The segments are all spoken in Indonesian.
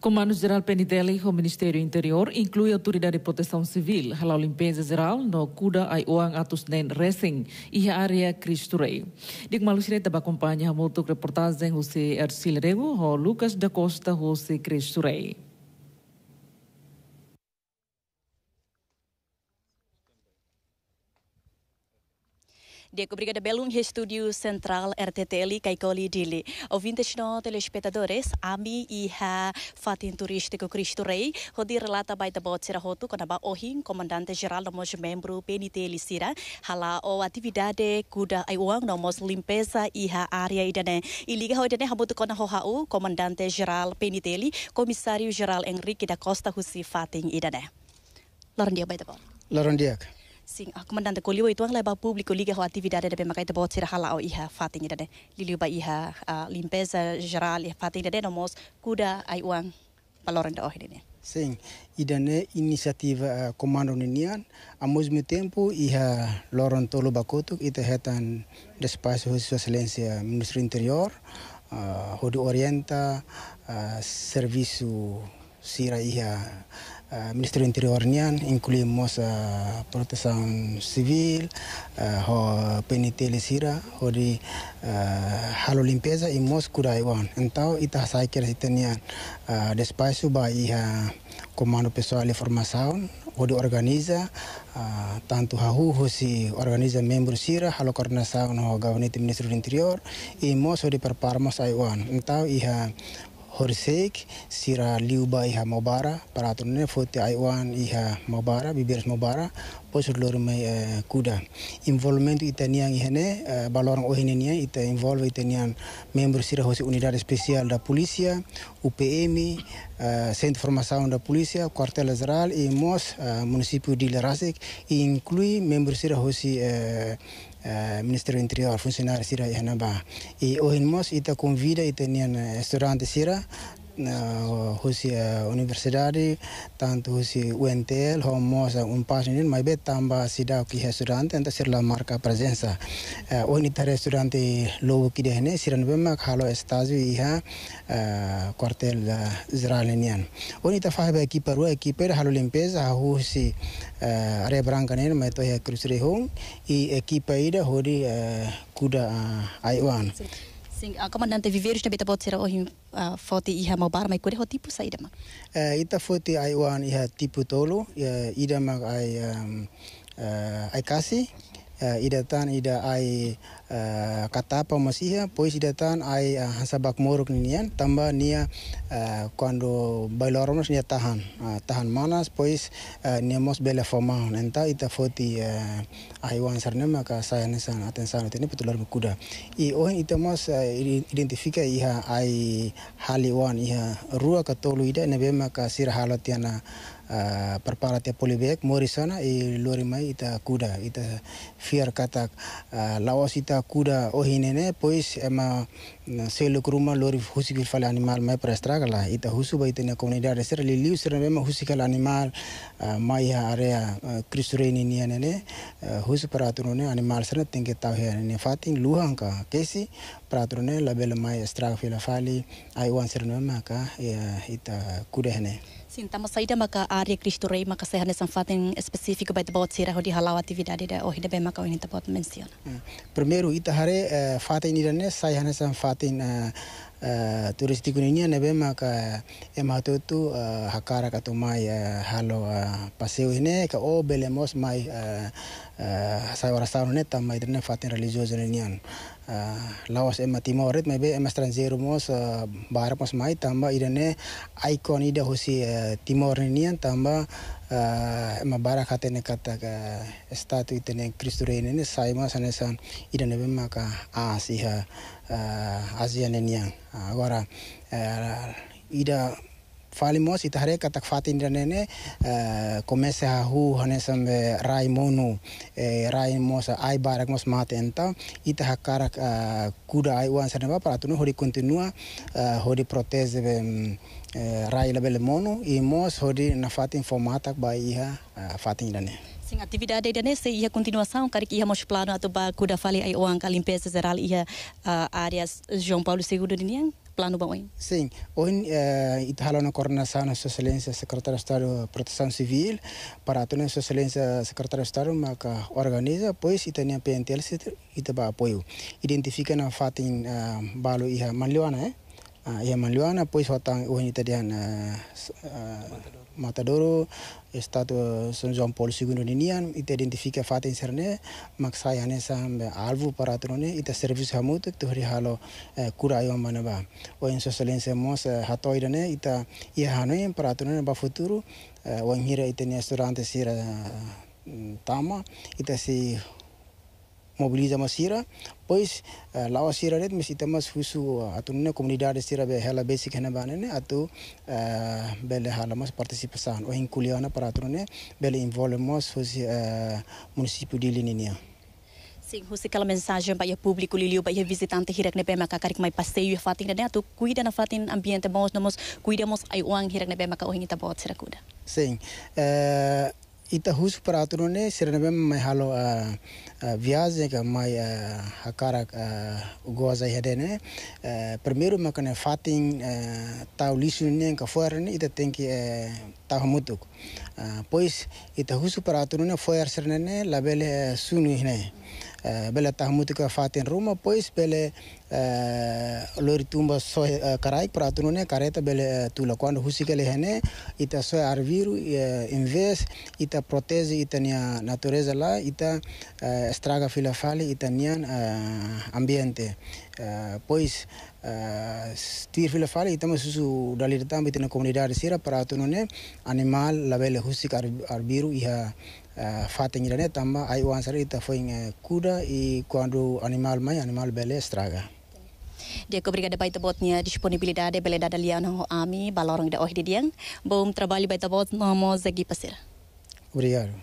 Comando-Geral PNDL o Ministério Interior inclui a Autoridade de Proteção Civil, a limpeza geral no Kuda Aiuang atos Nen Racing e a área Cristo Rei. Dic malusire taba acompanha a reportagem José Ercil Rego, o Lucas da Costa José Cristo Rei. Dico, belung Belunge, Estúdio Central RTTL Caicoli Dili. Ouvintes no telespectadores, ami e ha fatin turístico Cristo Rei, rodi relata baita bot sira roto, ba ohin, comandante geral do mos membro PNT Lisira, hala o atividade kuda ai uang no mos limpeza e ha área idane. E liga ho idane habutu kona hohau, comandante geral PNT comissário geral Enrique da Costa Husi fatin idane. Larandia baita bot. Larandia. Sim, a comandante ko liwa ituang leba público liga ho atividade da bem macaita bot sira hala o iha fatinha de liliuba iha limpeza geral e fatinha de nomos kuda ai uang paloran da ohine. Sim, idane inisiativa komando ninian, amos mesmo tempo iha loron tolo bakutuk ita hetan despacio sua excelência ministro interior, uh, orienta servisu serviço sira iha Uh, eh, ministre intérieur nian inclut mos uh, eh, protection civil uh, ho penitele sira ho di uh, halo limpeza i mos kurai wan entau ita saiker sitenian uh, despai suba i komando pessoal informação ho di organiza uh, tantu hahu ho si organiza membro sira halo coordenação ho gabinete ministro do interior i mos ho di prepara mos ai wan entau iha horsek sira liuba iha mobara paratunne fote aiwan iha mobara bibir mobara posur lor mai uh, eh, kuda involvement itanian ihene uh, eh, balorang ohinenia ita involve itanian eh, member sira hosi unidade especial da polisia UPM uh, centro de formação da polisia quartel geral e mos uh, município de Larasek inclui membro sira uh, Uh, eh, Ministério Interior, funcionários Sira e Hanabá. E o Irmãos está convida e tem restaurante Sira, husi universidade tanto husi UNTL homos un paso mai bet tamba sida ki restaurante enta la marca presenza o ni ta restaurante lobo ki dehne siran be ma khalo estazi iha quartel israelenian o ni ta fa be ki paru ki per halo limpeza husi are branca brancanen mai to he crusre hong i ekipa ida hori kuda ai aiwan Sing, a comandante Viverus na beta pode ohi o rim a foto e ramo bar mas correto tipo sair da mãe eh ita foto ai uan ia tipo tolo e, ia ida ai um, uh, ai kasi, Eh, ida tan ida ai eh, masih ya pois idatan ai ai eh, hasabak moruk nian tambah nia quando bailoramos nia tahan tahan manas pois nia mos bela fomahon enta ita foti ai wan maka ka sayane sana aten sana tene petular kuda i ohen ita mos identifika iha ai hali wan iha rua katolu ida nebema ka sir halatiana Uh, ah, preparate polibek morisana i e lori mai ita kuda ita fiar katak uh, ah, lawas ita kuda ohinene pois ema seluk rumah lori husi fale animal mai prestragala ita husu ba tene komunidade sera liliu sera mema husi kala animal uh, ah, mai area krisureni nianene anene husu paraturone animal sera tingke tau he anene fatin luhang ka kesi paraturone labela mai estraga fila fali ai wan sera mema ka ita kuda hene Sim, masaida saída maka área Cristo Rei maka se hane sanfaten específico baita bot sira hodi halawa atividade da o oh, hide maka onita oh, bot menciona. Hmm. Primeiro ita hare eh, fatin irane eh, sai hane sanfaten eh, turistik uninia nebe maka emato tu hakara ka tumai halo paseo ine ka oh, o belemos mai sai warasarone tamai irane faten religioso unian. Ah, lawas ema timoret mebe ema mo mos ah, bara mos mai tamba idane icon ida hosi eh, timor nian tamba ah, ema bara katene kata ka statu itene kristu reine ne saima sanesan idane be maka asiha asia nian wara eh, ida falimos itare katak fati danene eh, komese hu hanesam raimonu eh, raimos ai barak mos mate enta ita hakarak eh, kuda ai wan sanaba para tunu hori kontinua, hori proteze mm, rai label mono i mos hori na fati formatak ba iha fatin danene Sim, atividade ainda nesse ia continuação, cara que íamos plano a tuba kuda fali aí o anca limpeza geral ia áreas João Paulo II de plano bom, hein? Sim, hoje uh, Italo na coordenação da Sua Excelência Secretário de Estado de Proteção Civil, para a Sua Excelência Secretário de Estado, que organiza, pois, e tem a PNTL, e também apoio. Identifica na fatin em uh, balo e a malhoana, eh? Ah, Yamaliwana pues watang uanita uh, mata ah, ah, Matadoro estado São João Paulo II ninian ita identifica fata serne maksa yane sam alvu paratrone ita servis hamut tu hari halo kura yo manaba ba. en so selense mos hatoirane ita ia hanoin paratrone ba futuro o en hira eh, ita eh, ni restaurante sira eh, tama ita si mobiliza sira, pois uh, eh, lawa sira ret mesti temas husu uh, eh, atunne komunidade sira be hela basic hena banene atu uh, eh, bele hala mas partisipasan o hinkuliana paratrone bele involvemos husi uh, munisipu de Lininia. Sim, Rússia, aquela mensagem para o público, Liliu, para visitante, hirak nebe maka karik mai passeio e fatin dene atu kuida na fatin ambiente nomos kuida mos ai uang hirak nebe maka hingita tabot sirakuda. kuda. uh, इतहुस इत हुसपरातुरुने महालो व्याज व्याजेगा माय हकारा गोजा हेडेने परमेरु मकने फातिंग ताउलिसुने का फोरने इत तेंकी ताहमुतुक पोइस इत हुसपरातुरुने फोयर सिरने लबेले सुनु हिने bele tahmuti ka fatin ruma pois bele lori tumba so karai pratunu ne kareta bele tula kwando husi kele hene ita so arviru invest ita proteze ita nia natureza la ita estraga filafali ita nian ambiente pois stir filafali ita masusu dalirtambi tina comunidade sira pratunu ne animal labele husi arviru iha Eh, fateng irane tama ai wansari ita foinga kuda i quando animal mai animal bele estraga Diego Brigada Baita Botnia disponibilidade Beleda Daliano Ami Balorong da Ohdidiang Bom trabalho Baita Bot Nomo Zagi Pasir Obrigado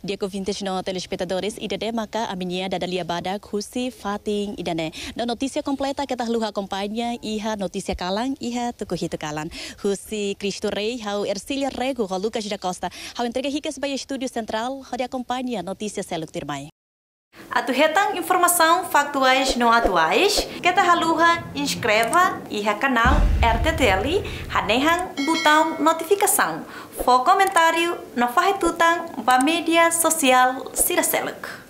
dia cuvintesno telespectadores idade maka aminia minha da dalia bada kusi fatin idane no nah, notisia completa kita luha kompanya iha notisia calan iha itu calan Husi Kristo Rei hau ersilia Rego hau Lucas da Costa hau entrega ricas para Studio central hau kompanya notisia seluk tirmai Atuhetang informação factuais não atuais, que haluha, inscreva e ha canal RTTL, hanehang botão notificação, for comentário no farretutang ba mídia social Siraseluk.